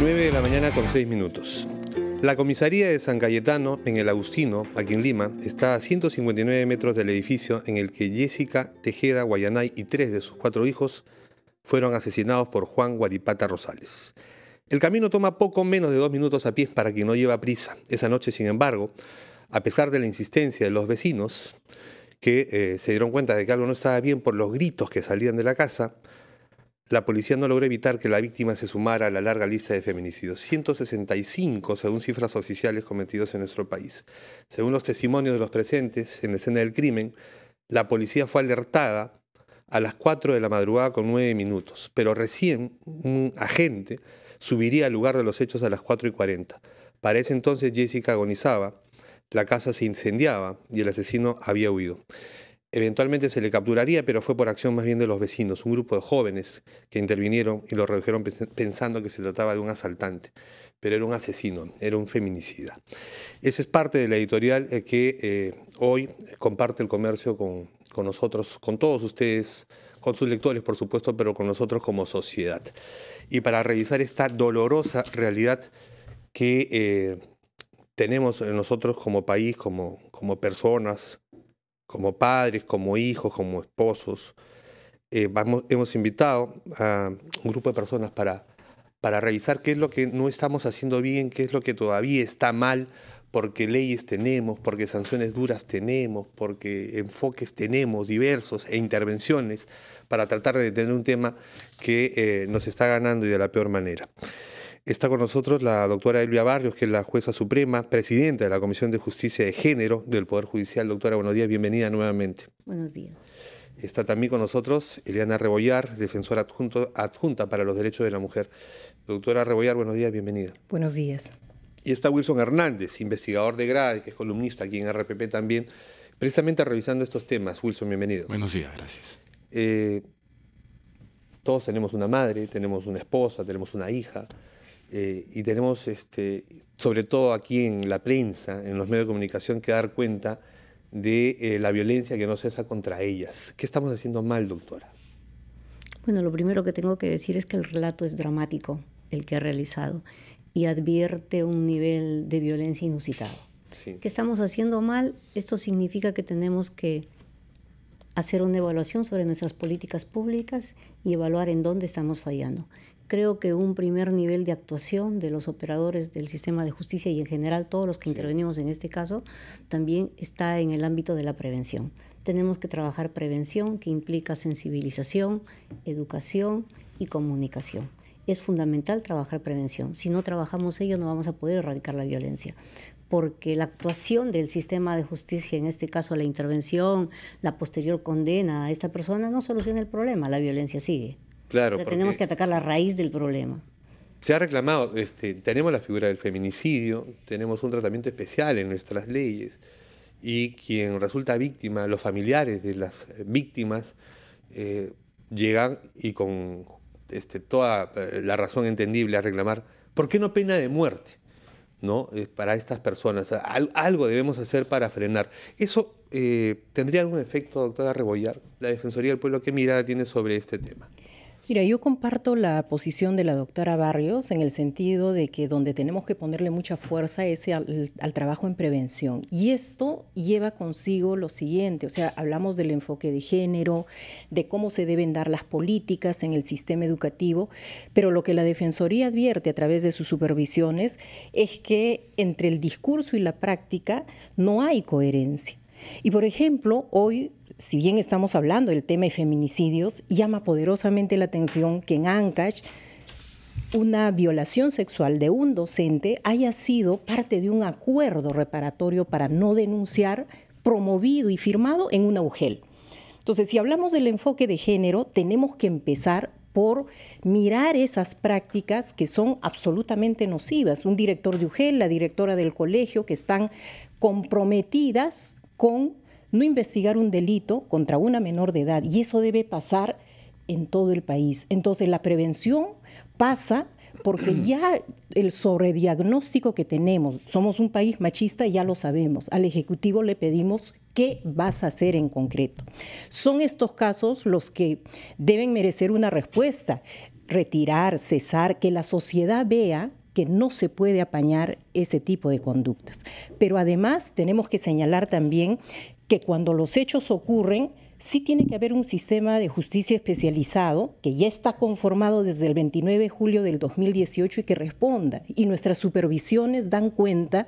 9 de la mañana con 6 minutos. La comisaría de San Cayetano, en el Agustino, aquí en Lima, está a 159 metros del edificio en el que Jessica Tejeda Guayanay y tres de sus cuatro hijos fueron asesinados por Juan Guaripata Rosales. El camino toma poco menos de dos minutos a pie para quien no lleva prisa. Esa noche, sin embargo, a pesar de la insistencia de los vecinos, que eh, se dieron cuenta de que algo no estaba bien por los gritos que salían de la casa, la policía no logró evitar que la víctima se sumara a la larga lista de feminicidios, 165 según cifras oficiales cometidos en nuestro país. Según los testimonios de los presentes en la escena del crimen, la policía fue alertada a las 4 de la madrugada con 9 minutos, pero recién un agente subiría al lugar de los hechos a las 4 y 40. Para ese entonces Jessica agonizaba, la casa se incendiaba y el asesino había huido. Eventualmente se le capturaría, pero fue por acción más bien de los vecinos, un grupo de jóvenes que intervinieron y lo redujeron pensando que se trataba de un asaltante, pero era un asesino, era un feminicida. Esa es parte de la editorial eh, que eh, hoy comparte el comercio con, nosotros, con todos ustedes, con sus lectores, por supuesto, pero con nosotros como sociedad. Y para revisar esta dolorosa realidad que tenemos eh, tenemos nosotros como país, como, como personas, como padres, como hijos, como esposos, eh, hemos invitado a un grupo de personas para, para revisar qué es lo que no estamos haciendo bien, qué es lo que todavía está mal, porque leyes tenemos, porque sanciones duras tenemos, porque enfoques tenemos diversos e intervenciones para tratar de detener un tema que eh, nos está ganando y de la peor manera. Está con nosotros la doctora Elvia Barrios, que es la jueza suprema, presidenta de la Comisión de Justicia de Género del Poder Judicial. Doctora, buenos días, bienvenida nuevamente. Buenos días. Está también con nosotros Eliana Rebollar, defensora adjunta para los derechos de la mujer. Doctora Rebollar, buenos días, bienvenida. Buenos días. Y está Wilson Hernández, investigador de grade, que es columnista aquí en RPP también, precisamente revisando estos temas. Wilson, bienvenido. Buenos días, gracias. Eh, todos tenemos una madre, tenemos una esposa, tenemos una hija. Eh, y tenemos, este, sobre todo aquí en la prensa, en los medios de comunicación, que dar cuenta de eh, la violencia que no cesa contra ellas. ¿Qué estamos haciendo mal, doctora? Bueno, lo primero que tengo que decir es que el relato es dramático, el que ha realizado, y advierte un nivel de violencia inusitado. ¿Qué estamos haciendo mal? Esto significa que tenemos que hacer una evaluación sobre nuestras políticas públicas y evaluar en dónde estamos fallando creo que un primer nivel de actuación de los operadores del sistema de justicia y en general todos los que intervenimos en este caso también está en el ámbito de la prevención. Tenemos que trabajar prevención que implica sensibilización, educación y comunicación. Es fundamental trabajar prevención. Si no trabajamos ello no vamos a poder erradicar la violencia porque la actuación del sistema de justicia, en este caso la intervención, la posterior condena a esta persona, no soluciona el problema, la violencia sigue tenemos que atacar la raíz del problema. Se ha reclamado, este, tenemos la figura del feminicidio, tenemos un tratamiento especial en nuestras leyes y quien resulta víctima, los familiares de las víctimas, eh, llegan y con este, toda eh, la razón entendible a reclamar, ¿por qué no pena de muerte? ¿no? Eh, para estas personas. algo debemos hacer para frenar. ¿Eso tendría algún efecto, doctora Rebollar? La Defensoría del Pueblo, ¿qué mirada tiene sobre este tema? Mira, yo comparto la posición de la doctora Barrios en el sentido de que donde tenemos que ponerle mucha fuerza es al, trabajo en prevención. Y esto lleva consigo lo siguiente, o sea, hablamos del enfoque de género, de cómo se deben dar las políticas en el sistema educativo, pero lo que la Defensoría advierte a través de sus supervisiones es que entre el discurso y la práctica no hay coherencia. Y por ejemplo, hoy si bien estamos hablando del tema de feminicidios, llama poderosamente la atención que en Ancash una violación sexual de un docente haya sido parte de un acuerdo reparatorio para no denunciar, promovido y firmado en una UGEL. Entonces, si hablamos del enfoque de género, tenemos que empezar por mirar esas prácticas que son absolutamente nocivas. Un director de UGEL, la directora del colegio, que están comprometidas con no investigar un delito contra una menor de edad y eso debe pasar en todo el país. Entonces la prevención pasa porque ya el sobrediagnóstico que tenemos, somos un país machista, ya lo sabemos. Al Ejecutivo le pedimos qué vas a hacer en concreto. Son estos casos los que deben merecer una respuesta, retirar, cesar, que la sociedad vea que no se puede apañar ese tipo de conductas. Pero además tenemos que señalar también que cuando los hechos ocurren, sí tiene que haber un sistema de justicia especializado que ya está conformado desde el 29 de julio del 2018 y que responda. Y nuestras supervisiones dan cuenta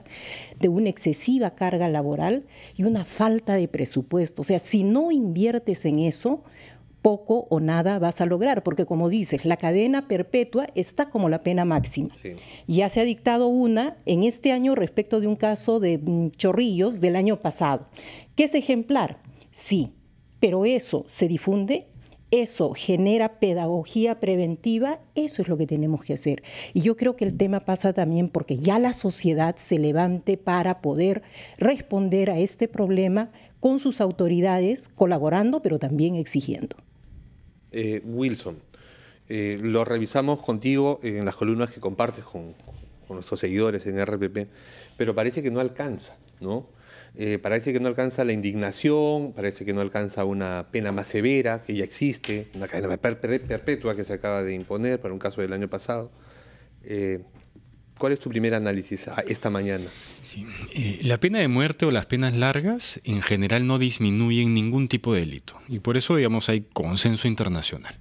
de una excesiva carga laboral y una falta de presupuesto. O sea, si no inviertes en eso, poco o nada vas a lograr, porque como dices, la cadena perpetua está como la pena máxima. Ya se ha dictado una en este año respecto de un caso de mm, chorrillos del año pasado, ¿Qué es ejemplar, sí, pero eso se difunde eso genera pedagogía preventiva, eso es lo que tenemos que hacer. Y yo creo que el tema pasa también porque ya la sociedad se levante para poder responder a este problema con sus autoridades, colaborando, pero también exigiendo. Eh, Wilson. Eh, lo revisamos contigo en las columnas que compartes con, nuestros seguidores en RPP, pero parece que no alcanza, ¿no? Eh, parece que no alcanza la indignación, parece que no alcanza una pena más severa que ya existe, una cadena perpetua que se acaba de imponer para un caso del año pasado. ¿Cuál es tu primer análisis esta mañana? Eh, la pena de muerte o las penas largas en general no disminuyen ningún tipo de delito y por eso, digamos, hay consenso internacional.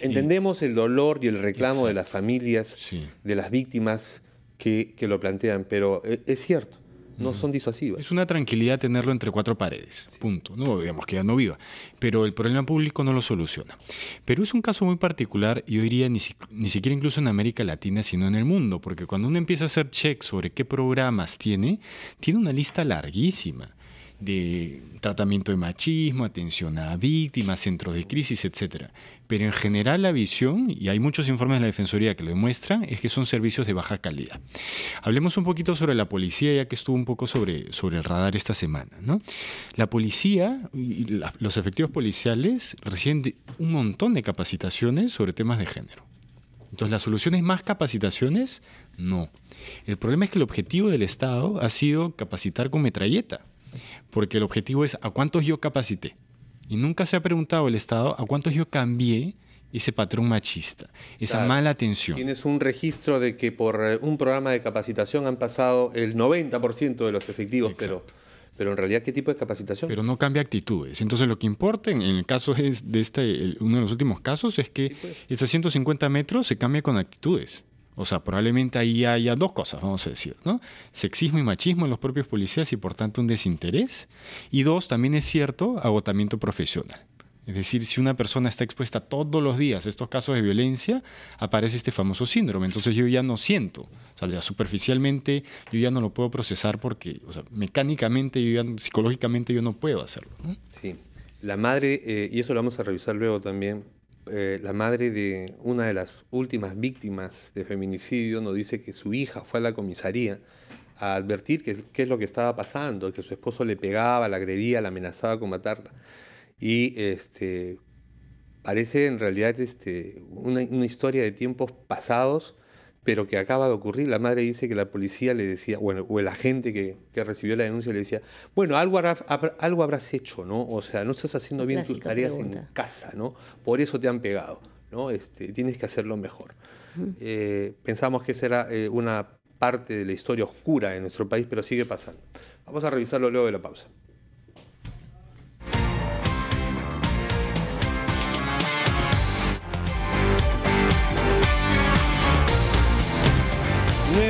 Entendemos el dolor y el reclamo de las familias, de las víctimas que lo plantean, pero eh, es cierto no son disuasivas. Es una tranquilidad tenerlo entre cuatro paredes, punto. No, digamos que ya no viva, pero el problema público no lo soluciona. Pero es un caso muy particular, yo diría ni, ni siquiera incluso en América Latina, sino en el mundo, porque cuando uno empieza a hacer check sobre qué programas tiene, tiene una lista larguísima de tratamiento de machismo, atención a víctimas, centros de crisis, etc. Pero en general la visión, y hay muchos informes de la Defensoría que lo demuestran, es que son servicios de baja calidad. Hablemos un poquito sobre la policía, ya que estuvo un poco sobre, sobre el radar esta semana. La policía, y los efectivos policiales reciben un montón de capacitaciones sobre temas de género. Entonces, ¿la solución es más capacitaciones? No. El problema es que el objetivo del Estado ha sido capacitar con metralleta porque el objetivo es a cuántos yo capacité. Y nunca se ha preguntado el Estado a cuántos yo cambié ese patrón machista, esa mala atención. Tienes un registro de que por eh, un programa de capacitación han pasado el 90% de los efectivos, pero pero en realidad qué tipo de capacitación. Pero no cambia actitudes. Entonces lo que importa en el caso de este, uno de los últimos casos es que sí, 150 pues. metros se cambia con actitudes. O sea, probablemente ahí haya dos cosas, vamos a decir, ¿no? Sexismo y machismo en los propios policías y por tanto un desinterés. Y dos, también es cierto, agotamiento profesional. Es decir, si una persona está expuesta todos los días a estos casos de violencia, aparece este famoso síndrome. Entonces yo ya no siento, o sea, ya superficialmente yo ya no lo puedo procesar porque, o sea, mecánicamente, psicológicamente yo no puedo hacerlo. Sí, la madre, eh, y eso lo vamos a revisar luego también, eh, la madre de una de las últimas víctimas de feminicidio nos dice que su hija fue a la comisaría a advertir qué es lo que estaba pasando, que su esposo le pegaba, la agredía, la amenazaba con matarla. Y este, parece en realidad este, una historia de tiempos pasados pero que acaba de ocurrir. La madre dice que la policía le decía, bueno, o el agente que, recibió la denuncia le decía, bueno, algo, algo habrás hecho, ¿no? O sea, no estás haciendo bien tus tareas en casa, ¿no? Por eso te han pegado, ¿no? Este, tienes que hacerlo mejor. Eh, pensamos que esa era eh, una parte de la historia oscura de nuestro país, pero sigue pasando. Vamos a revisarlo luego de la pausa.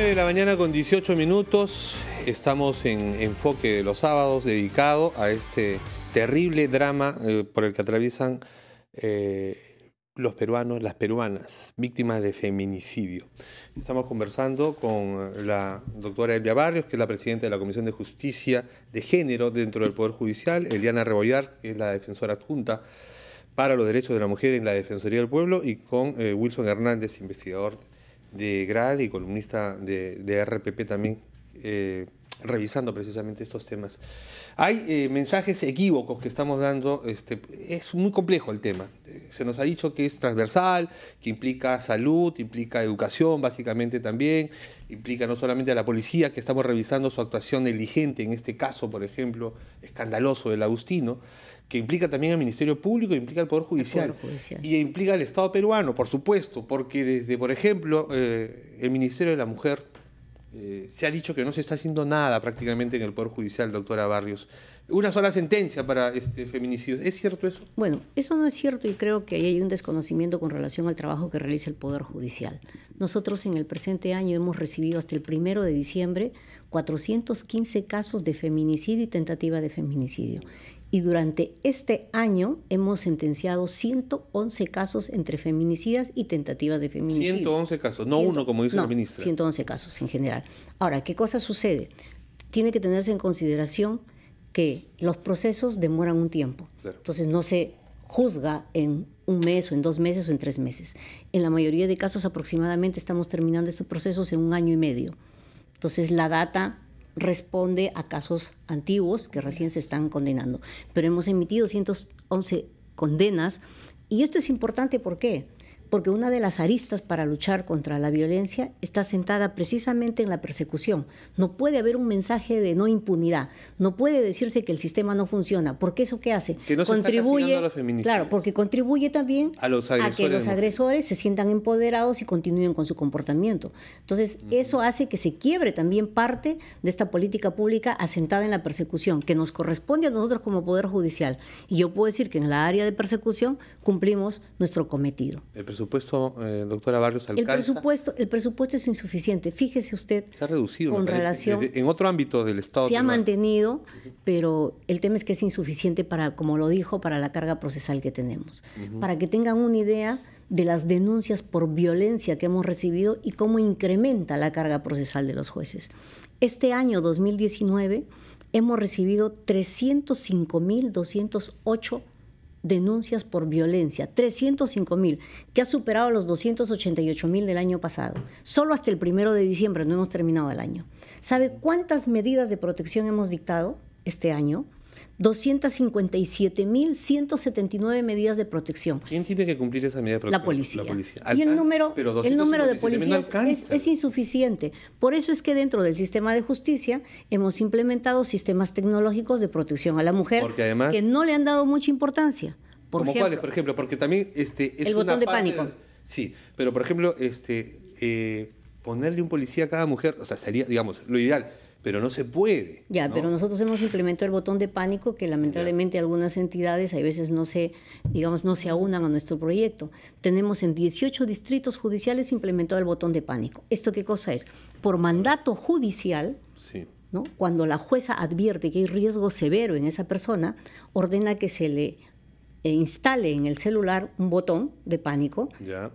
de la mañana con 18 minutos, estamos en Enfoque de los Sábados, dedicado a este terrible drama eh, por el que atraviesan eh, los peruanos, las peruanas, víctimas de feminicidio. Estamos conversando con la doctora Elvia Barrios, que es la presidenta de la Comisión de Justicia de Género dentro del Poder Judicial, Eliana Rebollar, que es la defensora adjunta para los derechos de la mujer en la Defensoría del Pueblo, y con eh, Wilson Hernández, investigador de GRAD y columnista de, de RPP también. Eh, revisando precisamente estos temas. Hay eh, mensajes equívocos que estamos dando, este, es muy complejo el tema. Eh, se nos ha dicho que es transversal, que implica salud, implica educación básicamente también, implica no solamente a la policía, que estamos revisando su actuación diligente en este caso, por ejemplo, escandaloso del Agustino, que implica también al Ministerio Público, implica al Poder Judicial, y implica al Estado peruano, por supuesto, porque desde, por ejemplo, eh, el Ministerio de la Mujer eh, se ha dicho que no se está haciendo nada prácticamente en el Poder Judicial, doctora Barrios. Una sola sentencia para este feminicidio. ¿Es cierto eso? Bueno, eso no es cierto y creo que ahí hay un desconocimiento con relación al trabajo que realiza el Poder Judicial. Nosotros en el presente año hemos recibido hasta el primero de diciembre 415 casos de feminicidio y tentativa de feminicidio y durante este año hemos sentenciado 111 casos entre feminicidas y tentativas de feminicidio. 111 casos, no uno como dice el ministro. 111 casos en general. Ahora, ¿qué cosa sucede? Tiene que tenerse en consideración que los procesos demoran un tiempo. Entonces no se juzga en un mes o en dos meses o en tres meses. En la mayoría de casos aproximadamente estamos terminando estos procesos en un año y medio. Entonces la data responde a casos antiguos que recién se están condenando. Pero hemos emitido 111 condenas y esto es importante porque porque una de las aristas para luchar contra la violencia está sentada precisamente en la persecución. No puede haber un mensaje de no impunidad, no puede decirse que el sistema no funciona, ¿Por qué eso qué hace que no contribuye, claro, porque contribuye también a, que los agresores se sientan empoderados y continúen con su comportamiento. Entonces, eso hace que se quiebre también parte de esta política pública asentada en la persecución, que nos corresponde a nosotros como Poder Judicial. Y yo puedo decir que en la área de persecución cumplimos nuestro cometido. El presupuesto, eh, doctora Barrios, El presupuesto, el presupuesto es insuficiente. Fíjese usted. Se ha reducido. Con relación. en otro ámbito del Estado. Se ha mantenido, pero el tema es que es insuficiente para, como lo dijo, para la carga procesal que tenemos. Para que tengan una idea de las denuncias por violencia que hemos recibido y cómo incrementa la carga procesal de los jueces. Este año 2019 hemos recibido 305.208 denuncias por violencia, 305 mil, que ha superado los 288 mil del año pasado. Solo hasta el primero de diciembre no hemos terminado el año. ¿Sabe cuántas medidas de protección hemos dictado este año? 257.179 medidas de protección. ¿Quién tiene que cumplir esa medida de protección? La policía. Y el número, el número de policías es, insuficiente. Por eso es que dentro del sistema de justicia hemos implementado sistemas tecnológicos de protección a la mujer que no le han dado mucha importancia. Por ¿Como cuáles, por ejemplo? Porque también este, es El botón de pánico. sí, pero por ejemplo, este, eh, ponerle un policía a cada mujer, o sea, sería, digamos, lo ideal pero no se puede. Ya, pero nosotros hemos implementado el botón de pánico que lamentablemente algunas entidades a veces no se, digamos, no se aunan a nuestro proyecto. Tenemos en 18 distritos judiciales implementado el botón de pánico. ¿Esto qué cosa es? Por mandato judicial, ¿no? cuando la jueza advierte que hay riesgo severo en esa persona, ordena que se le eh, instale en el celular un botón de pánico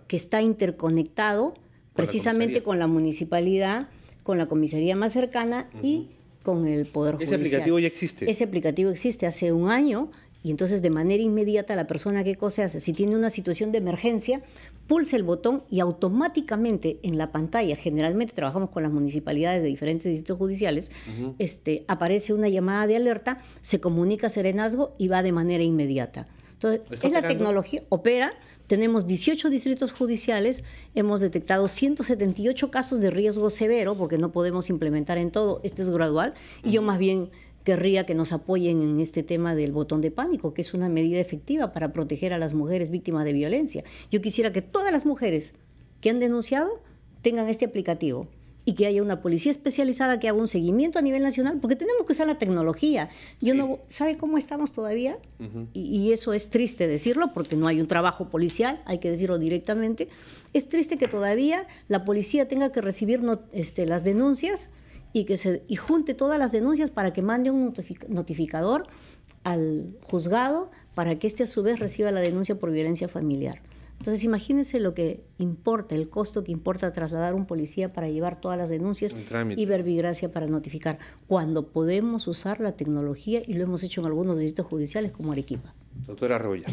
que está interconectado precisamente con la municipalidad con la comisaría más cercana y con el Poder Judicial. Ese aplicativo ya existe. Ese aplicativo existe hace un año y entonces de manera inmediata la persona que cosa hace. Si tiene una situación de emergencia, pulsa el botón y automáticamente en la pantalla, generalmente trabajamos con las municipalidades de diferentes distritos judiciales, este, aparece una llamada de alerta, se comunica Serenazgo y va de manera inmediata. Entonces, es la tecnología, opera. Tenemos 18 distritos judiciales, hemos detectado 178 casos de riesgo severo, porque no podemos implementar en todo, este es gradual, y yo más bien querría que nos apoyen en este tema del botón de pánico, que es una medida efectiva para proteger a las mujeres víctimas de violencia. Yo quisiera que todas las mujeres que han denunciado tengan este aplicativo y que haya una policía especializada que haga un seguimiento a nivel nacional, porque tenemos que usar la tecnología. Yo no, ¿Sabe cómo estamos todavía? y, eso es triste decirlo, porque no hay un trabajo policial, hay que decirlo directamente. Es triste que todavía la policía tenga que recibir este, las denuncias y que se y junte todas las denuncias para que mande un notificador al juzgado para que éste a su vez reciba la denuncia por violencia familiar. Entonces imagínense lo que importa, el costo que importa trasladar un policía para llevar todas las denuncias y verbigracia para notificar, cuando podemos usar la tecnología y lo hemos hecho en algunos delitos judiciales como Arequipa. Doctora Arroyo,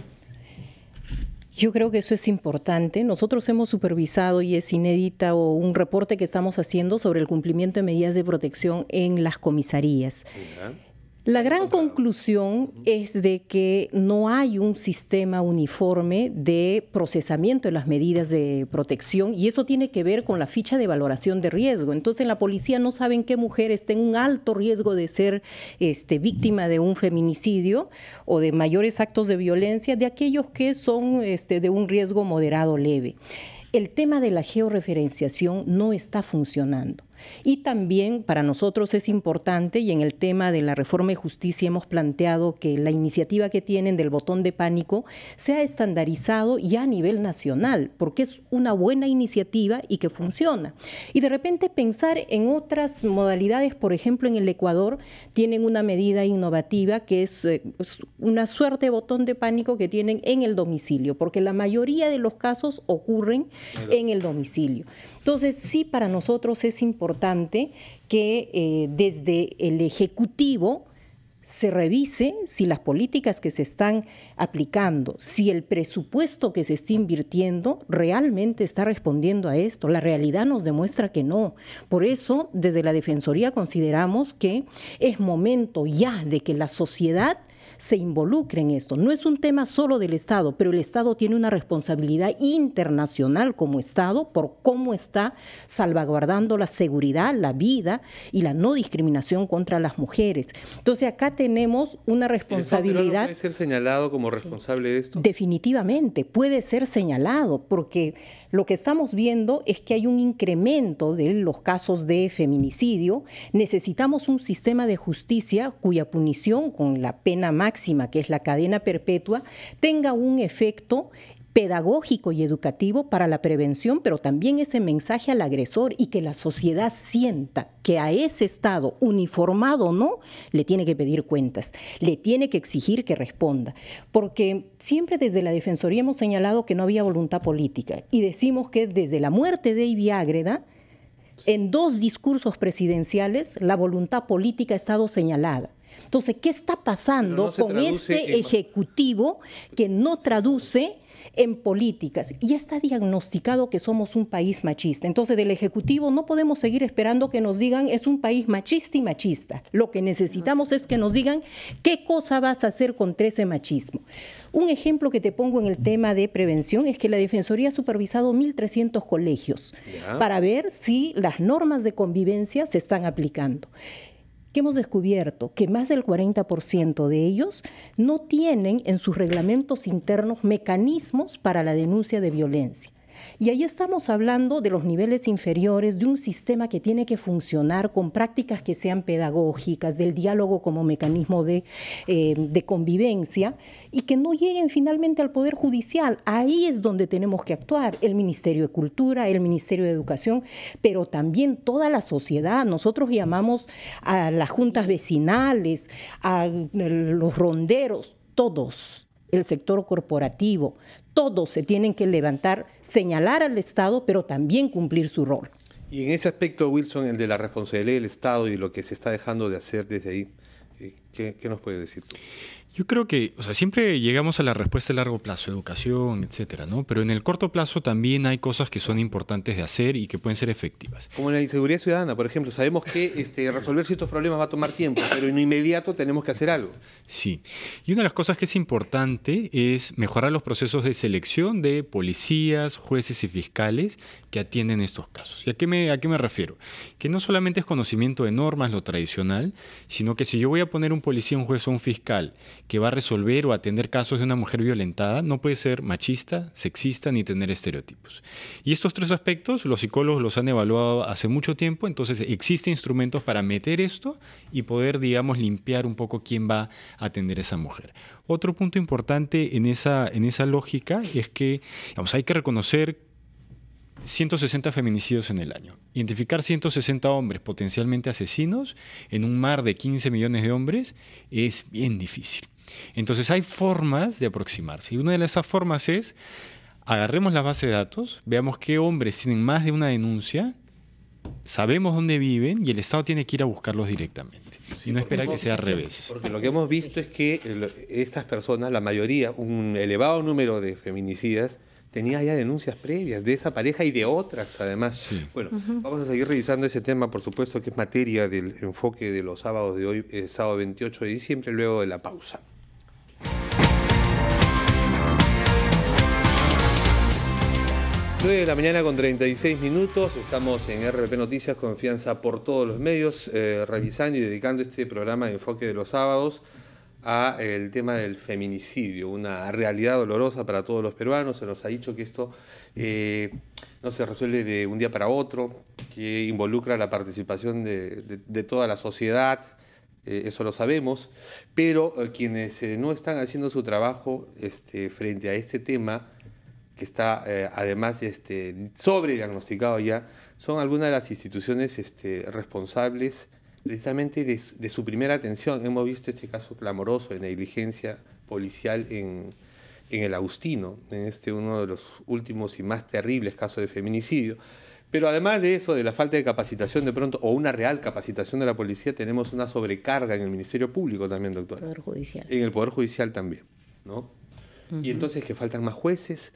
Yo creo que eso es importante. Nosotros hemos supervisado y es inédita un reporte que estamos haciendo sobre el cumplimiento de medidas de protección en las comisarías. La gran conclusión es de que no hay un sistema uniforme de procesamiento de las medidas de protección y eso tiene que ver con la ficha de valoración de riesgo. Entonces la policía no saben qué mujer está en un alto riesgo de ser este, víctima de un feminicidio o de mayores actos de violencia de aquellos que son este, de un riesgo moderado leve. El tema de la georreferenciación no está funcionando. Y también para nosotros es importante, y en el tema de la reforma de justicia hemos planteado que la iniciativa que tienen del botón de pánico sea estandarizado ya a nivel nacional, porque es una buena iniciativa y que funciona. Y de repente pensar en otras modalidades, por ejemplo, en el Ecuador tienen una medida innovativa que es eh, una suerte de botón de pánico que tienen en el domicilio, porque la mayoría de los casos ocurren en el domicilio. Entonces, sí, para nosotros es importante importante que eh, desde el Ejecutivo se revise si las políticas que se están aplicando, si el presupuesto que se está invirtiendo realmente está respondiendo a esto. La realidad nos demuestra que no. Por eso, desde la Defensoría consideramos que es momento ya de que la sociedad se involucre en esto. No es un tema solo del Estado, pero el Estado tiene una responsabilidad internacional como Estado por cómo está salvaguardando la seguridad, la vida y la no discriminación contra las mujeres. Entonces acá tenemos una responsabilidad. ¿Puede ser señalado como responsable de esto? Definitivamente, puede ser señalado porque lo que estamos viendo es que hay un incremento de los casos de feminicidio. Necesitamos un sistema de justicia cuya punición con la pena máxima, que es la cadena perpetua, tenga un efecto pedagógico y educativo para la prevención, pero también ese mensaje al agresor y que la sociedad sienta que a ese Estado, uniformado o no, le tiene que pedir cuentas, le tiene que exigir que responda. Porque siempre desde la Defensoría hemos señalado que no había voluntad política y decimos que desde la muerte de Ivy Ágreda, en dos discursos presidenciales, la voluntad política ha estado señalada. Entonces, ¿qué está pasando con este Ejecutivo que no traduce en políticas. y está diagnosticado que somos un país machista. Entonces, del Ejecutivo no podemos seguir esperando que nos digan es un país machista y machista. Lo que necesitamos es que nos digan qué cosa vas a hacer contra ese machismo. Un ejemplo que te pongo en el tema de prevención es que la Defensoría ha supervisado 1.300 colegios para ver si las normas de convivencia se están aplicando que hemos descubierto que más del 40% de ellos no tienen en sus reglamentos internos mecanismos para la denuncia de violencia. Y ahí estamos hablando de los niveles inferiores, de un sistema que tiene que funcionar con prácticas que sean pedagógicas, del diálogo como mecanismo eh, de, convivencia y que no lleguen finalmente al Poder Judicial. Ahí es donde tenemos que actuar, el Ministerio de Cultura, el Ministerio de Educación, pero también toda la sociedad. Nosotros llamamos a las juntas vecinales, a eh, los ronderos, todos el sector corporativo, todos se tienen que levantar, señalar al Estado, pero también cumplir su rol. Y en ese aspecto, Wilson, el de la responsabilidad del Estado y lo que se está dejando de hacer desde ahí, eh, ¿qué, nos puede decir tú? Yo creo que, o sea, siempre llegamos a la respuesta a largo plazo, educación, etcétera, ¿no? Pero en el corto plazo también hay cosas que son importantes de hacer y que pueden ser efectivas. Como la inseguridad ciudadana, por ejemplo, sabemos que este, resolver ciertos problemas va a tomar tiempo, pero en inmediato tenemos que hacer algo. Sí. Y una de las cosas que es importante es mejorar los procesos de selección de policías, jueces y fiscales que atienden estos casos. ¿Y a qué me, a qué me refiero? Que no solamente es conocimiento de normas, lo tradicional, sino que si yo voy a poner un policía, un juez o un fiscal, que va a resolver o atender casos de una mujer violentada no puede ser machista, sexista ni tener estereotipos. Y estos tres aspectos los psicólogos los han evaluado hace mucho tiempo, entonces existen instrumentos para meter esto y poder, digamos, limpiar un poco quién va a atender a esa mujer. Otro punto importante en esa, lógica es que hay que reconocer 160 feminicidios en el año. Identificar 160 hombres potencialmente asesinos en un mar de 15 millones de hombres es bien difícil. Entonces hay formas de aproximarse y una de esas formas es agarremos la base de datos, veamos qué hombres tienen más de una denuncia, sabemos dónde viven y el Estado tiene que ir a buscarlos directamente. y no esperar que sea al revés. Porque lo que hemos visto es que estas personas, la mayoría, un elevado número de feminicidas, tenía ya denuncias previas de esa pareja y de otras además. Bueno, vamos a seguir revisando ese tema, por supuesto, que es materia del enfoque de los sábados de hoy, eh, sábado 28 de diciembre, luego de la pausa. 9 de la mañana con 36 minutos, estamos en RP Noticias, confianza por todos los medios, eh, revisando y dedicando este programa de enfoque de los sábados a eh, el tema del feminicidio, una realidad dolorosa para todos los peruanos, se nos ha dicho que esto eh, no se resuelve de un día para otro, que involucra la participación de, toda la sociedad, eso lo sabemos, pero quienes no están haciendo su trabajo este, frente a este tema, que está eh, además este, sobrediagnosticado ya, son algunas de las instituciones este, responsables precisamente de, su primera atención. Hemos visto este caso clamoroso de negligencia policial en, el Agustino, en este uno de los últimos y más terribles casos de feminicidio. Pero además de eso, de la falta de capacitación de pronto, o una real capacitación de la policía, tenemos una sobrecarga en el Ministerio Público también, doctora. Poder Judicial. En el Poder Judicial también, ¿no? Y entonces que faltan más jueces,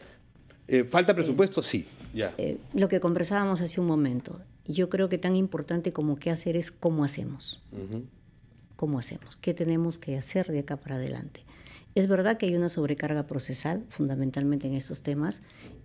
eh, ¿Falta eh, presupuesto? sí. Ya. Eh, lo que conversábamos hace un momento. Yo creo que tan importante como qué hacer es cómo hacemos. ¿Cómo hacemos? ¿Qué tenemos que hacer de acá para adelante? Es verdad que hay una sobrecarga procesal, fundamentalmente en estos temas.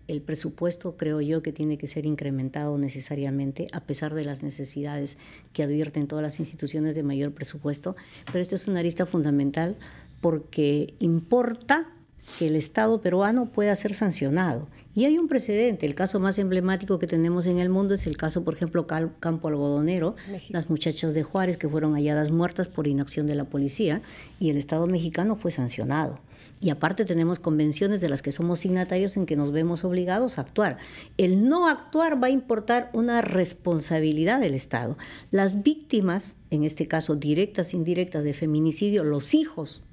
El presupuesto creo yo que tiene que ser incrementado necesariamente, a pesar de las necesidades que advierten todas las instituciones de mayor presupuesto. Pero esto es una arista fundamental porque importa que el Estado peruano pueda ser sancionado. Y hay un precedente, el caso más emblemático que tenemos en el mundo es el caso, por ejemplo, Campo Algodonero, las muchachas de Juárez que fueron halladas muertas por inacción de la policía y el Estado mexicano fue sancionado. Y aparte tenemos convenciones de las que somos signatarios en que nos vemos obligados a actuar. El no actuar va a importar una responsabilidad del Estado. Las víctimas, en este caso directas, indirectas de feminicidio, los hijos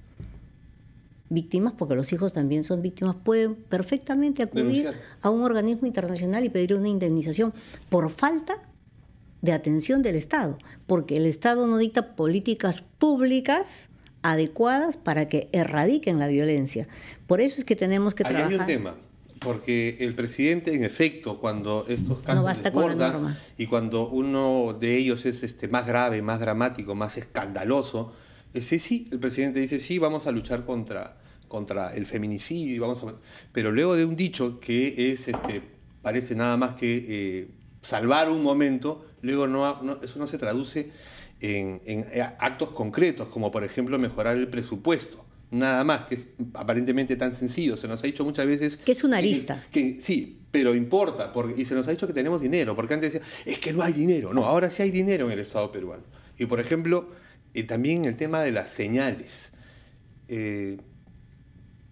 víctimas, porque los hijos también son víctimas, pueden perfectamente acudir a un organismo internacional y pedir una indemnización por falta de atención del Estado, porque el Estado no dicta políticas públicas adecuadas para que erradiquen la violencia. Por eso es que tenemos que trabajar. Hay un tema, porque el presidente, en efecto, cuando estos casos no y cuando uno de ellos es este más grave, más dramático, más escandaloso, eh, sí, sí, el presidente dice, sí, vamos a luchar contra, contra el feminicidio, vamos pero luego de un dicho que es, este, parece nada más que eh, salvar un momento, luego no, eso no se traduce en, eh, actos concretos, como por ejemplo mejorar el presupuesto nada más, que es aparentemente tan sencillo. Se nos ha dicho muchas veces... Que es una arista. sí, pero importa, porque, y se nos ha dicho que tenemos dinero, porque antes decía, es que no hay dinero. No, ahora sí hay dinero en el Estado peruano. Y por ejemplo, y también el tema de las señales. Eh,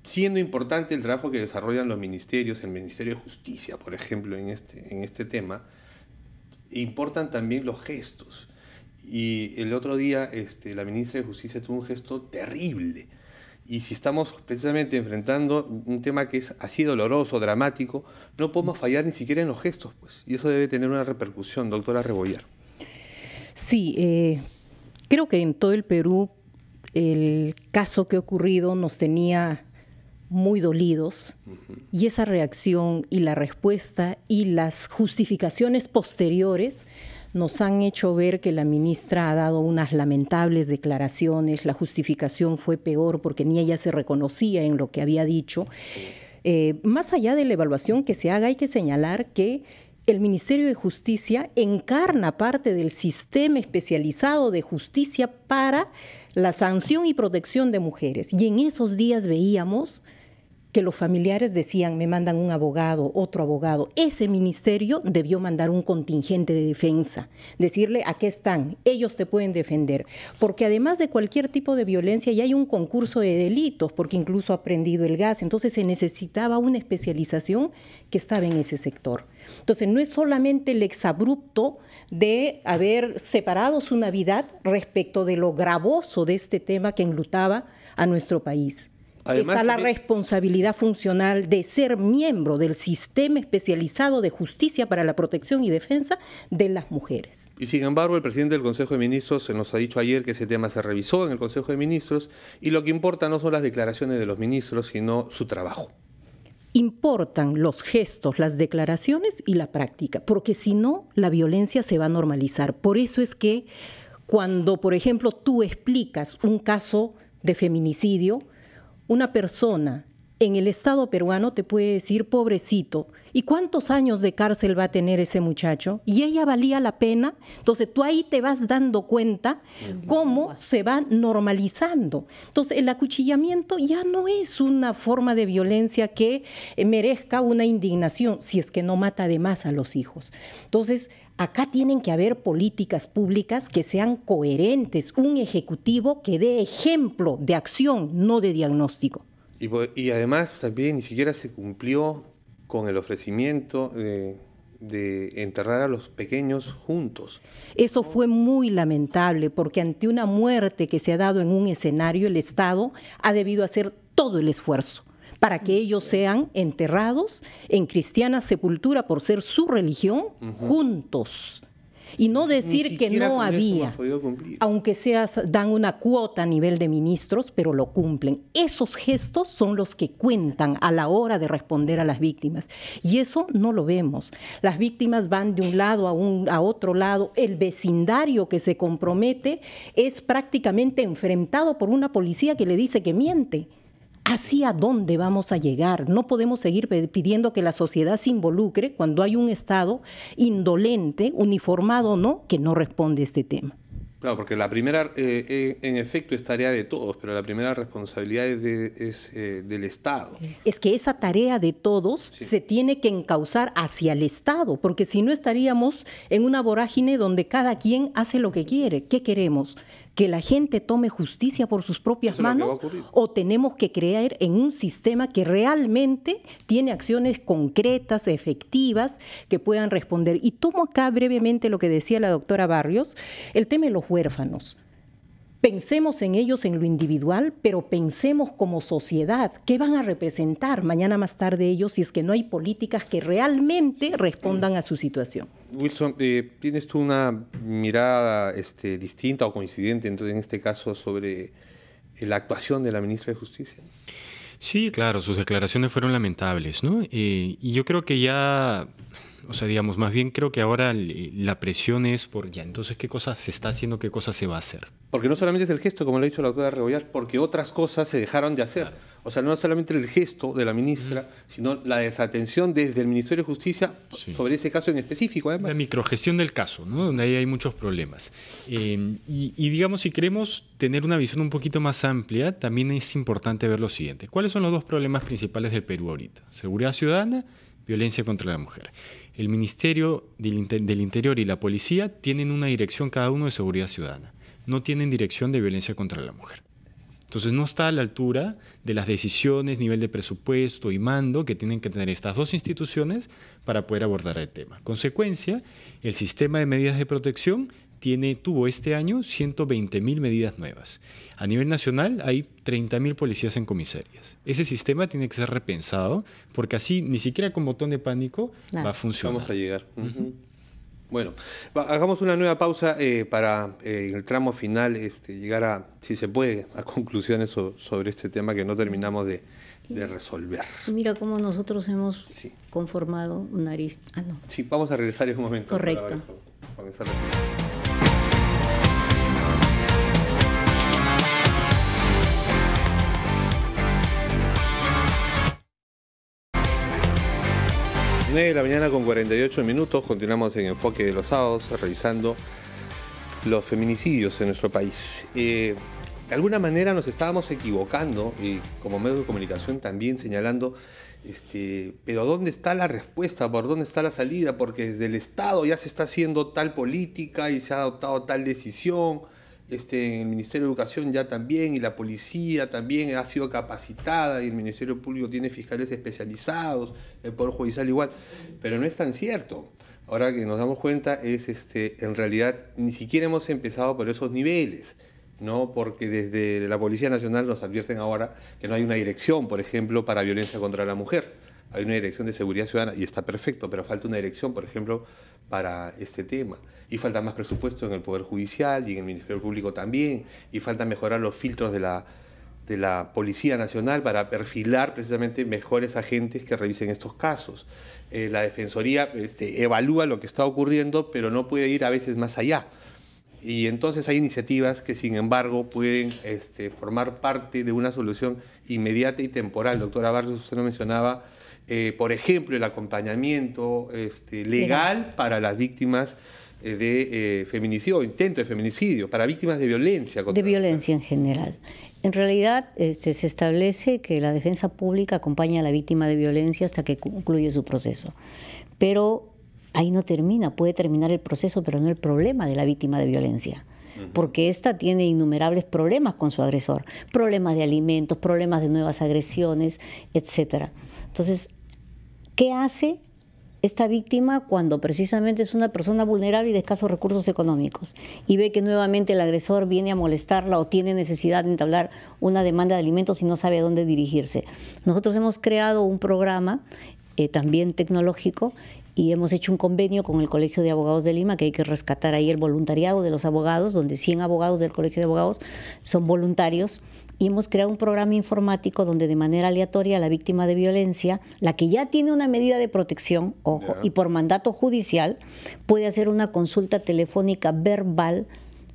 siendo importante el trabajo que desarrollan los ministerios, el Ministerio de Justicia, por ejemplo, en este, en este tema, importan también los gestos. Y el otro día este, la ministra de Justicia tuvo un gesto terrible. Y si estamos precisamente enfrentando un tema que es así doloroso, dramático, no podemos fallar ni siquiera en los gestos, pues. Y eso debe tener una repercusión, doctora Rebollar. Sí, eh, Creo que en todo el Perú el caso que ha ocurrido nos tenía muy dolidos y esa reacción y la respuesta y las justificaciones posteriores nos han hecho ver que la ministra ha dado unas lamentables declaraciones, la justificación fue peor porque ni ella se reconocía en lo que había dicho. Eh, más allá de la evaluación que se haga, hay que señalar que el Ministerio de Justicia encarna parte del sistema especializado de justicia para la sanción y protección de mujeres. Y en esos días veíamos que los familiares decían, me mandan un abogado, otro abogado. Ese ministerio debió mandar un contingente de defensa, decirle, a qué están, ellos te pueden defender. Porque además de cualquier tipo de violencia, ya hay un concurso de delitos, porque incluso ha prendido el gas, entonces se necesitaba una especialización que estaba en ese sector. Entonces, no es solamente el exabrupto de haber separado su Navidad respecto de lo gravoso de este tema que enlutaba a nuestro país. está la responsabilidad funcional de ser miembro del sistema especializado de justicia para la protección y defensa de las mujeres. Y sin embargo, el presidente del Consejo de Ministros se nos ha dicho ayer que ese tema se revisó en el Consejo de Ministros y lo que importa no son las declaraciones de los ministros, sino su trabajo importan los gestos, las declaraciones y la práctica, porque si no, la violencia se va a normalizar. Por eso es que cuando, por ejemplo, tú explicas un caso de feminicidio, una persona en el Estado peruano te puede decir, pobrecito, ¿y cuántos años de cárcel va a tener ese muchacho? Y ella valía la pena. Entonces tú ahí te vas dando cuenta cómo se va normalizando. Entonces el acuchillamiento ya no es una forma de violencia que eh, merezca una indignación, si es que no mata de más a los hijos. Entonces Acá tienen que haber políticas públicas que sean coherentes, un ejecutivo que dé ejemplo de acción, no de diagnóstico. Y, además también ni siquiera se cumplió con el ofrecimiento de, enterrar a los pequeños juntos. Eso fue muy lamentable porque ante una muerte que se ha dado en un escenario, el Estado ha debido hacer todo el esfuerzo para que ellos sean enterrados en cristiana sepultura por ser su religión juntos y no decir que no había, aunque seas, dan una cuota a nivel de ministros, pero lo cumplen. Esos gestos son los que cuentan a la hora de responder a las víctimas y eso no lo vemos. Las víctimas van de un lado a, un, a otro lado, el vecindario que se compromete es prácticamente enfrentado por una policía que le dice que miente. ¿Hacia dónde vamos a llegar? No podemos seguir pidiendo que la sociedad se involucre cuando hay un Estado indolente, uniformado o no, que no responde a este tema. Claro, porque la primera, eh, eh, en efecto, es tarea de todos, pero la primera responsabilidad es, eh, del Estado. Es que esa tarea de todos se tiene que encauzar hacia el Estado, porque si no estaríamos en una vorágine donde cada quien hace lo que quiere. ¿Qué queremos? que la gente tome justicia por sus propias manos o tenemos que creer en un sistema que realmente tiene acciones concretas, efectivas, que puedan responder. Y tomo acá brevemente lo que decía la doctora Barrios, el tema de los huérfanos. Pensemos en ellos en lo individual, pero pensemos como sociedad, ¿qué van a representar mañana más tarde ellos si es que no hay políticas que realmente respondan a su situación? Wilson, eh, ¿tienes tú una mirada este, distinta o coincidente en este caso sobre eh, la actuación de la ministra de Justicia? Sí, claro, sus declaraciones fueron lamentables, ¿no? Eh, y yo creo que ya o sea, digamos, más bien creo que ahora la presión es por ya, entonces qué cosa se está haciendo, qué cosas se va a hacer. Porque no solamente es el gesto, como lo ha dicho la doctora Rebollar, porque otras cosas se dejaron de hacer. O sea, no solamente el gesto de la ministra, sino la desatención desde el Ministerio de Justicia sobre ese caso en específico, además. La microgestión del caso, ¿no? Donde ahí hay muchos problemas. y digamos, si queremos tener una visión un poquito más amplia, también es importante ver lo siguiente. ¿Cuáles son los dos problemas principales del Perú ahorita? Seguridad ciudadana, violencia contra la mujer el Ministerio del, Interior y la Policía tienen una dirección cada uno de seguridad ciudadana, no tienen dirección de violencia contra la mujer. Entonces no está a la altura de las decisiones, nivel de presupuesto y mando que tienen que tener estas dos instituciones para poder abordar el tema. Consecuencia, el sistema de medidas de protección tuvo este año 120.000 medidas nuevas. A nivel nacional hay 30.000 policías en comisarias. Ese sistema tiene que ser repensado porque así ni siquiera con botón de pánico va a funcionar. Vamos a llegar. Bueno, hagamos una nueva pausa eh, para eh, en el tramo final este, llegar a, si se puede, a conclusiones sobre este tema que no terminamos de, resolver. Mira cómo nosotros hemos conformado un arista. Ah, no. Sí, vamos a regresar en un momento. Correcto. 9 de la mañana con 48 minutos, continuamos en Enfoque de los Sábados, revisando los feminicidios en nuestro país. Eh, de alguna manera nos estábamos equivocando y como medio de comunicación también señalando, este, pero ¿dónde está la respuesta? ¿Por dónde está la salida? Porque desde el Estado ya se está haciendo tal política y se ha adoptado tal decisión este, en el Ministerio de Educación ya también y la policía también ha sido capacitada y el Ministerio Público tiene fiscales especializados, el Poder Judicial igual, pero no es tan cierto. Ahora que nos damos cuenta es, este, en realidad, ni siquiera hemos empezado por esos niveles. ¿no? porque desde la Policía Nacional nos advierten ahora que no hay una dirección, por ejemplo, para violencia contra la mujer hay una dirección de seguridad ciudadana y está perfecto, pero falta una dirección, por ejemplo, para este tema. Y falta más presupuesto en el Poder Judicial y en el Ministerio Público también, y falta mejorar los filtros de la, de la Policía Nacional para perfilar precisamente mejores agentes que revisen estos casos. Eh, la Defensoría este, evalúa lo que está ocurriendo, pero no puede ir a veces más allá. Y entonces hay iniciativas que, sin embargo, pueden este, formar parte de una solución inmediata y temporal. Doctora Barrios, usted lo mencionaba, eh, por ejemplo, el acompañamiento este, legal para las víctimas eh, de eh, feminicidio o intento de feminicidio, para víctimas de violencia. de violencia en general. En realidad este, se establece que la defensa pública acompaña a la víctima de violencia hasta que concluye su proceso, pero ahí no termina, puede terminar el proceso, pero no el problema de la víctima de violencia porque ésta tiene innumerables problemas con su agresor, problemas de alimentos, problemas de nuevas agresiones, etcétera. Entonces, ¿qué hace esta víctima cuando precisamente es una persona vulnerable y de escasos recursos económicos y ve que nuevamente el agresor viene a molestarla o tiene necesidad de entablar una demanda de alimentos y no sabe a dónde dirigirse. Nosotros hemos creado un programa eh, también tecnológico y hemos hecho un convenio con el Colegio de Abogados de Lima, que hay que rescatar ahí el voluntariado de los abogados, donde 100 abogados del Colegio de Abogados son voluntarios y hemos creado un programa informático donde de manera aleatoria la víctima de violencia, la que ya tiene una medida de protección, ojo, y por mandato judicial, puede hacer una consulta telefónica verbal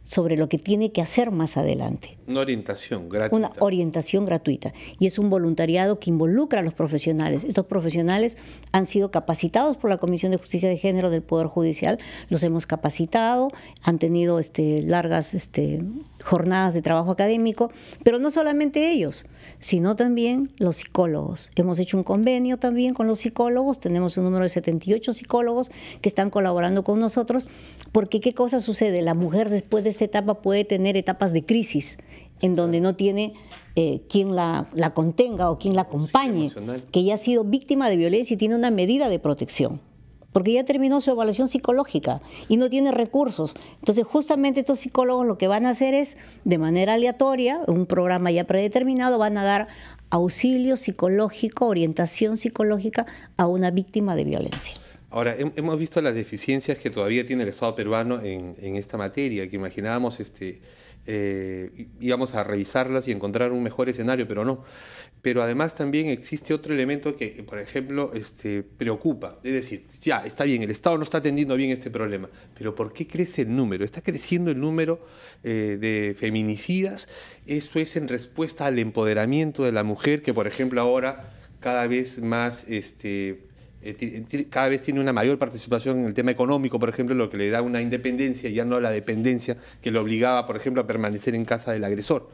sobre lo que tiene que hacer más adelante. Una orientación gratuita. Una orientación gratuita. Y es un voluntariado que involucra a los profesionales. Estos profesionales han sido capacitados por la Comisión de Justicia de Género del Poder Judicial, los hemos capacitado, han tenido este, largas este, jornadas de trabajo académico, pero no solamente ellos, sino también los psicólogos. Hemos hecho un convenio también con los psicólogos, tenemos un número de 78 psicólogos que están colaborando con nosotros, porque qué cosa sucede, la mujer después de esta etapa puede tener etapas de crisis, en donde no tiene eh, quien la, la, contenga o quien la acompañe, que ya ha sido víctima de violencia y tiene una medida de protección, porque ya terminó su evaluación psicológica y no tiene recursos. Entonces, justamente estos psicólogos lo que van a hacer es, de manera aleatoria, un programa ya predeterminado, van a dar auxilio psicológico, orientación psicológica a una víctima de violencia. Ahora, hemos visto las deficiencias que todavía tiene el Estado peruano en, esta materia, que imaginábamos este, eh, íbamos a revisarlas y encontrar un mejor escenario, pero no. Pero además también existe otro elemento que, por ejemplo, este, preocupa. Es decir, ya, está bien, el Estado no está atendiendo bien este problema, pero ¿por qué crece el número? Está creciendo el número eh, de feminicidas. Eso es en respuesta al empoderamiento de la mujer, que, por ejemplo, ahora cada vez más... Este, eh, eh, cada vez tiene una mayor participación en el tema económico, por ejemplo, lo que le da una independencia y ya no la dependencia que le obligaba, por ejemplo, a permanecer en casa del agresor.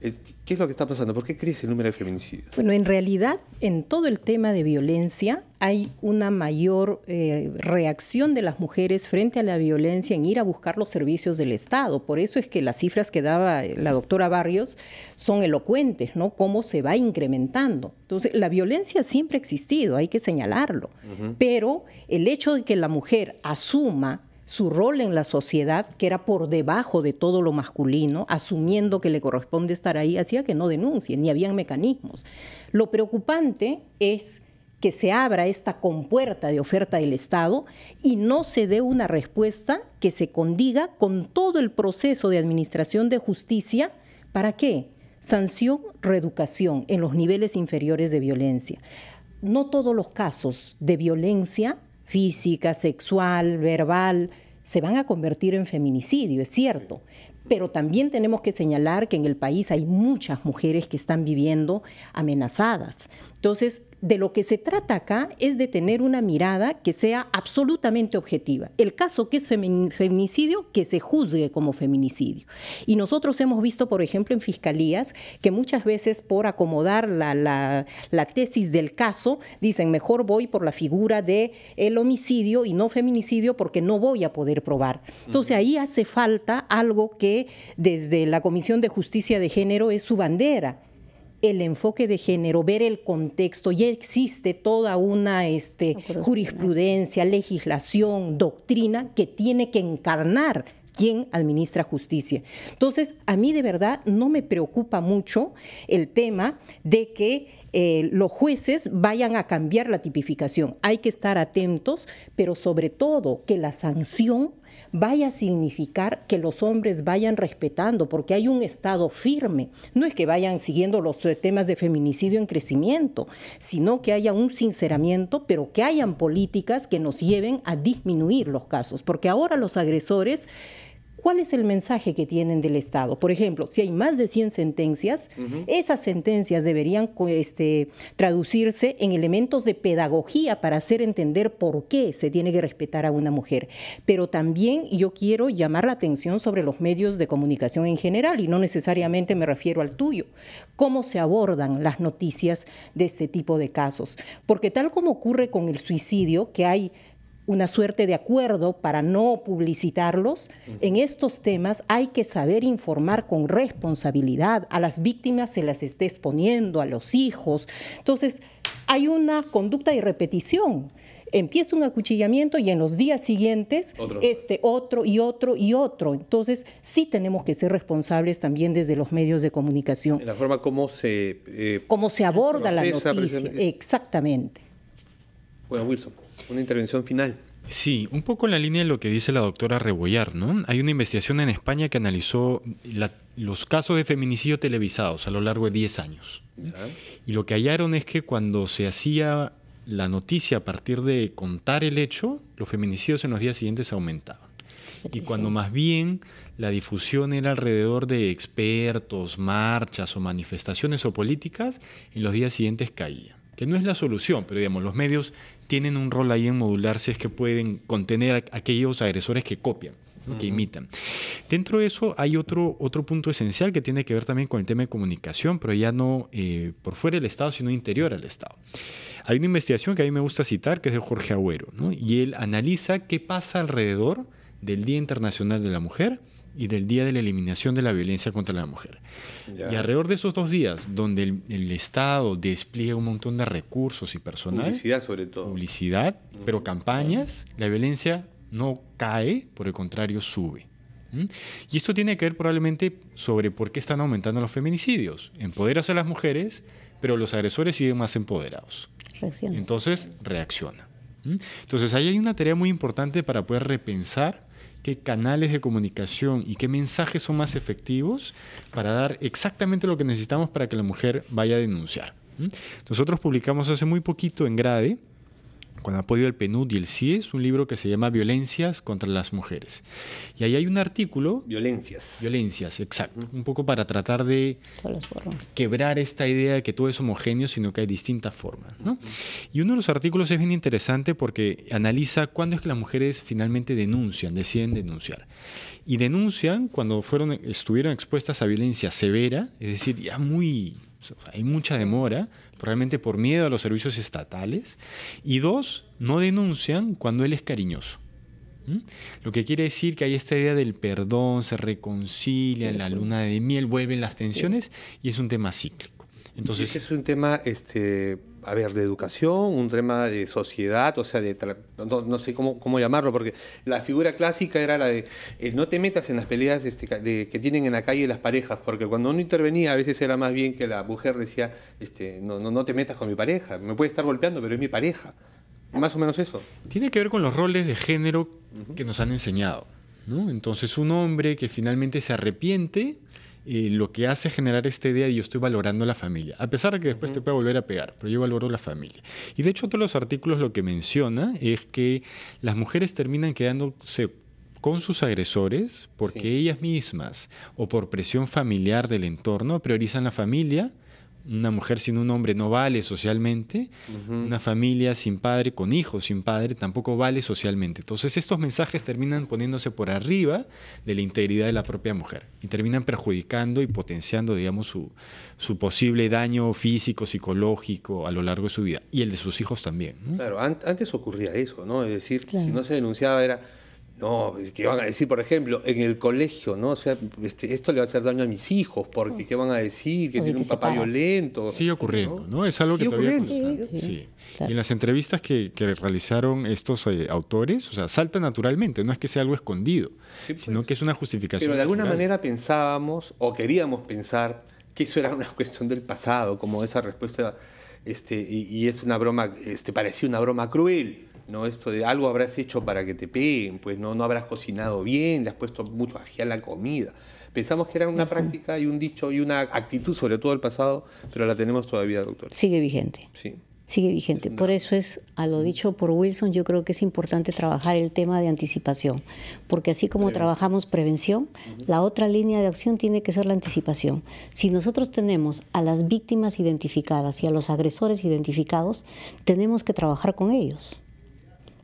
Eh, ¿Qué es lo que está pasando? ¿Por qué crece el número de feminicidios? Bueno, en realidad, en todo el tema de violencia hay una mayor eh, reacción de las mujeres frente a la violencia en ir a buscar los servicios del Estado. Por eso es que las cifras que daba eh, la doctora Barrios son elocuentes, ¿no? Cómo se va incrementando. Entonces, la violencia siempre ha existido, hay que señalarlo. Pero el hecho de que la mujer asuma su rol en la sociedad, que era por debajo de todo lo masculino, asumiendo que le corresponde estar ahí, hacía que no denuncien, ni habían mecanismos. Lo preocupante es que se abra esta compuerta de oferta del Estado y no se dé una respuesta que se condiga con todo el proceso de administración de justicia. ¿Para qué? Sanción, reeducación en los niveles inferiores de violencia. No todos los casos de violencia física, sexual, verbal, se van a convertir en feminicidio, es cierto. Pero también tenemos que señalar que en el país hay muchas mujeres que están viviendo amenazadas. Entonces, de lo que se trata acá es de tener una mirada que sea absolutamente objetiva. El caso que es feminicidio, que se juzgue como feminicidio. Y nosotros hemos visto, por ejemplo, en fiscalías, que muchas veces por acomodar la, tesis del caso, dicen, mejor voy por la figura de el homicidio y no feminicidio porque no voy a poder probar. Entonces ahí hace falta algo que desde la Comisión de Justicia de Género es su bandera el enfoque de género, ver el contexto. Ya existe toda una este, jurisprudencia, legislación, doctrina que tiene que encarnar quien administra justicia. Entonces, a mí de verdad no me preocupa mucho el tema de que eh, los jueces vayan a cambiar la tipificación. Hay que estar atentos, pero sobre todo que la sanción vaya a significar que los hombres vayan respetando, porque hay un Estado firme. No es que vayan siguiendo los eh, temas de feminicidio en crecimiento, sino que haya un sinceramiento, pero que hayan políticas que nos lleven a disminuir los casos, porque ahora los agresores cuál es el mensaje que tienen del Estado. Por ejemplo, si hay más de 100 sentencias, esas sentencias deberían este, traducirse en elementos de pedagogía para hacer entender por qué se tiene que respetar a una mujer. Pero también yo quiero llamar la atención sobre los medios de comunicación en general y no necesariamente me refiero al tuyo. ¿Cómo se abordan las noticias de este tipo de casos? Porque tal como ocurre con el suicidio, que hay una suerte de acuerdo para no publicitarlos. En estos temas hay que saber informar con responsabilidad. A las víctimas se las está exponiendo, a los hijos. Entonces, hay una conducta de repetición empieza un acuchillamiento y en los días siguientes este otro y otro y otro. Entonces sí tenemos que ser responsables también desde los medios de comunicación. En la forma como se eh, se aborda la noticia, exactamente. Bueno, Wilson. Una intervención final. Sí, un poco en la línea de lo que dice la doctora Rebollar, ¿no? Hay una investigación en España que analizó los casos de feminicidio televisados a lo largo de 10 años. Y lo que hallaron es que cuando se hacía la noticia a partir de contar el hecho, los feminicidios en los días siguientes aumentaban. Y cuando más bien la difusión era alrededor de expertos, marchas o manifestaciones o políticas, en los días siguientes caían que no es la solución, pero digamos, los medios tienen un rol ahí en modularse, es que pueden contener a aquellos agresores que copian que imitan. Dentro de eso hay otro, otro punto esencial que tiene que ver también con el tema de comunicación, pero ya no eh, por fuera del Estado, sino interior al Estado. Hay una investigación que a mí me gusta citar, que es de Jorge Agüero, y él analiza qué pasa alrededor del Día Internacional de la Mujer y del Día de la Eliminación de la Violencia contra la Mujer. Y alrededor de esos dos días, donde el, Estado despliega un montón de recursos y personal. Publicidad sobre todo. Publicidad, pero campañas, la violencia no cae, por el contrario sube. Y esto tiene que ver probablemente sobre por qué están aumentando los feminicidios. Empoderas a las mujeres, pero los agresores siguen más empoderados. Reacciona. Entonces reacciona. Entonces ahí hay una tarea muy importante para poder repensar qué canales de comunicación y qué mensajes son más efectivos para dar exactamente lo que necesitamos para que la mujer vaya a denunciar. Nosotros publicamos hace muy poquito en Grade con apoyo del PNUD y el CIES, e, un libro que se llama Violencias contra las Mujeres. Y ahí hay un artículo... Violencias. Violencias, exacto. Un poco para tratar de quebrar esta idea de que todo es homogéneo, sino que hay distintas formas. ¿no? Y uno de los artículos es bien interesante porque analiza cuándo es que las mujeres finalmente denuncian, deciden denunciar. Y denuncian cuando fueron, estuvieron expuestas a violencia severa, es decir, ya muy... hay mucha demora probablemente por miedo a los servicios estatales, y dos, no denuncian cuando él es cariñoso. ¿Mm? Lo que quiere decir que hay esta idea del perdón, se reconcilia, la luna de miel, vuelven las tensiones y es un tema cíclico. Entonces, es un tema este, a ver, de educación, un tema de sociedad, o sea, de no, sé cómo, cómo llamarlo, porque la figura clásica era la de eh, no te metas en las peleas este de, que tienen en la calle las parejas, porque cuando uno intervenía a veces era más bien que la mujer decía, este, no, no, no te metas con mi pareja, me puede estar golpeando, pero es mi pareja. Más o menos eso. Tiene que ver con los roles de género que nos han enseñado. ¿no? Entonces un hombre que finalmente se arrepiente lo que hace generar esta idea de yo estoy valorando la familia, a pesar de que después te pueda volver a pegar, pero yo valoro la familia. Y de hecho, todos los artículos lo que menciona es que las mujeres terminan quedándose con sus agresores porque ellas mismas o por presión familiar del entorno priorizan la familia una mujer sin un hombre no vale socialmente, una familia sin padre, con hijos sin padre, tampoco vale socialmente. Entonces estos mensajes terminan poniéndose por arriba de la integridad de la propia mujer y terminan perjudicando y potenciando, digamos, su, posible daño físico, psicológico a lo largo de su vida y el de sus hijos también. Claro, antes ocurría eso, ¿no? Es decir, si no se denunciaba era no, que van a decir, por ejemplo, en el colegio, ¿no? O sea, este, esto le va a hacer daño a mis hijos, porque ah. ¿qué van a decir? Que tiene un papá violento. Sigue ocurriendo, ¿no? Es algo que todavía Sí, Y en las entrevistas que, realizaron estos eh, autores, o sea, salta naturalmente, no es que sea algo escondido, pues. sino que es una justificación. Pero de alguna manera pensábamos, o queríamos pensar, que eso era una cuestión del pasado, como esa respuesta, este, y, es una broma, este, parecía una broma cruel. ¿no? Esto de algo habrás hecho para que te peguen, pues no, no habrás cocinado bien, le has puesto mucho ají a la comida. Pensamos que era una práctica y un dicho y una actitud, sobre todo el pasado, pero la tenemos todavía, doctor. Sigue vigente. Sí. Sigue vigente. Por eso es, a lo dicho por Wilson, yo creo que es importante trabajar el tema de anticipación, porque así como trabajamos prevención, la otra línea de acción tiene que ser la anticipación. Si nosotros tenemos a las víctimas identificadas y a los agresores identificados, tenemos que trabajar con ellos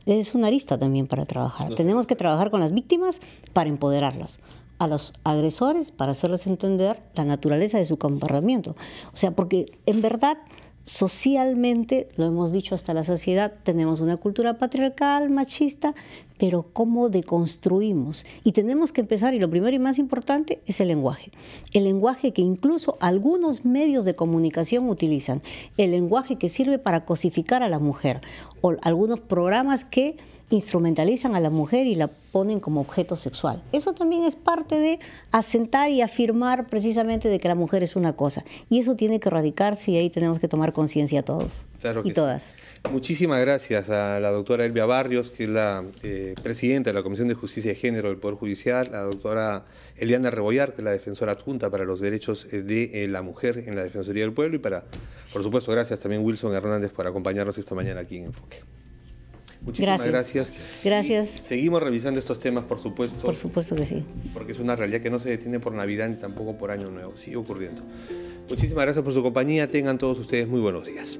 es una arista también para trabajar. Tenemos que trabajar con las víctimas para empoderarlas, a los agresores para hacerles entender la naturaleza de su comportamiento. O sea, porque en verdad socialmente, lo hemos dicho hasta la saciedad, tenemos una cultura patriarcal, machista, pero cómo deconstruimos. Y tenemos que empezar, y lo primero y más importante es el lenguaje. El lenguaje que incluso algunos medios de comunicación utilizan. El lenguaje que sirve para cosificar a la mujer. O algunos programas que instrumentalizan a la mujer y la ponen como objeto sexual. Eso también es parte de asentar y afirmar precisamente de que la mujer es una cosa. Y eso tiene que erradicarse y ahí tenemos que tomar conciencia todos y todas. Muchísimas gracias a la doctora Elvia Barrios, que es la eh, presidenta de la Comisión de Justicia de Género del Poder Judicial, la doctora Eliana Rebollar, que es la defensora adjunta para los derechos eh, de eh, la mujer en la Defensoría del Pueblo, y para, por supuesto, gracias también Wilson Hernández por acompañarnos esta mañana aquí en Enfoque. Muchísimas gracias. Gracias. seguimos revisando estos temas, por supuesto. Por supuesto que sí. Porque es una realidad que no se detiene por Navidad ni tampoco por Año Nuevo. Sigue ocurriendo. Muchísimas gracias por su compañía. Tengan todos ustedes muy buenos días.